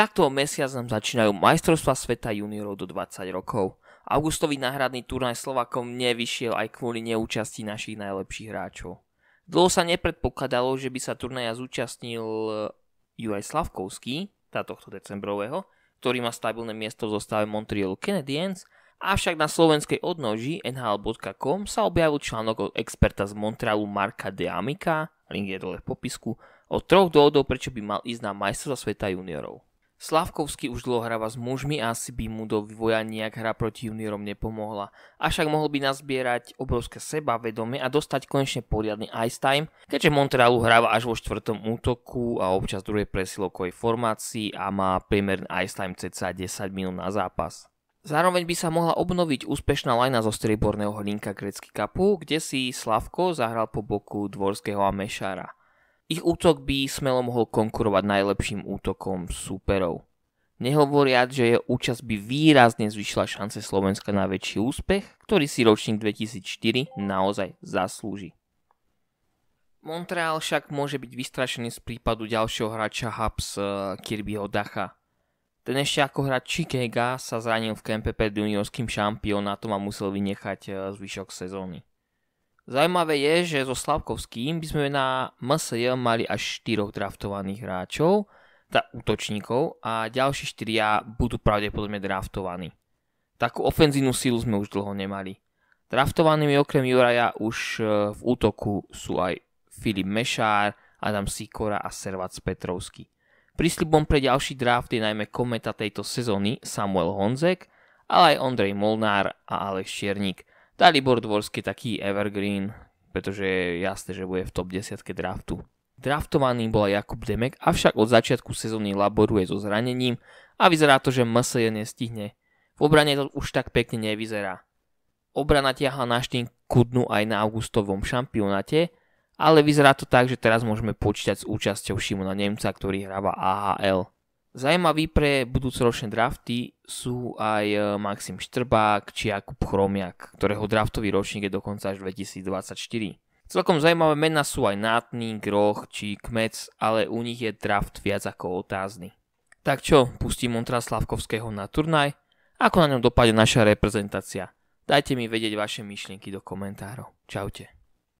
Takto mesiac nám začínajú majstrovstva sveta juniorov do 20 rokov. Augustový náhradný turnaj Slovakom nevyšiel aj kvôli neúčasti našich najlepších hráčov. Dlho sa nepredpokladalo, že by sa turnaja zúčastnil eh, Juraj Slavkovský, tá tohto decembrového, ktorý má stabilné miesto v zostave Montreal Canadiens, avšak na slovenskej odnoži nhl.com sa objavil článok od experta z Montrealu Marka Deamika, link je dole v popisku, o troch dôvodov, prečo by mal ísť na majstrovstva sveta juniorov. Slavkovský už dlho hráva s mužmi a asi by mu do vývoja nejak hra proti juniorom nepomohla. Avšak mohol by nazbierať obrovské seba vedomie a dostať konečne poriadny ice time, keďže Montrealu hráva až vo štvrtom útoku a občas druhej presilokovej formácii a má priemerný ice time cca 10 minút na zápas. Zároveň by sa mohla obnoviť úspešná lajna zo strieborného hlinka Grecky Kapu, kde si Slavko zahral po boku dvorského a Mešara. Ich útok by smelo mohol konkurovať najlepším útokom súperov. Nehovoriac, že jeho účasť by výrazne zvyšila šance Slovenska na väčší úspech, ktorý si ročník 2004 naozaj zaslúži. Montreal však môže byť vystrašený z prípadu ďalšieho hráča Hubs eh, Kirbyho Dacha. Ten ešte ako hráč Chikega sa zranil v kempe pred juniorským šampionátom a musel vynechať eh, zvyšok sezóny. Zaujímavé je, že so Slavkovským by sme na MSJ mali až 4 draftovaných hráčov, teda útočníkov a ďalší 4 budú pravdepodobne draftovaní. Takú ofenzívnu sílu sme už dlho nemali. Draftovanými okrem Juraja už e, v útoku sú aj Filip Mešár, Adam Sikora a Servac Petrovský. Prísľubom pre ďalší draft je najmä kometa tejto sezóny Samuel Honzek, ale aj Ondrej Molnár a Alex Šiernik – Dalibor Dvorský taký evergreen, pretože je jasné, že bude v top 10 draftu. Draftovaný bol Jakub Demek, avšak od začiatku sezóny laboruje so zranením a vyzerá to, že MS je nestihne. V obrane to už tak pekne nevyzerá. Obrana ťahá na štinku kudnu aj na augustovom šampionáte, ale vyzerá to tak, že teraz môžeme počítať s účasťou Šimona Nemca, ktorý hráva AHL. Zajímavý pre budúcoročné drafty sú aj e, Maxim Štrbák či Jakub Chromiak, ktorého draftový ročník je dokonca až 2024. Celkom zaujímavé mená sú aj Nátny, Groch či Kmec, ale u nich je draft viac ako otázny. Tak čo, pustím Montra Slavkovského na turnaj? Ako na ňom dopadne naša reprezentácia? Dajte mi vedieť vaše myšlienky do komentárov. Čaute.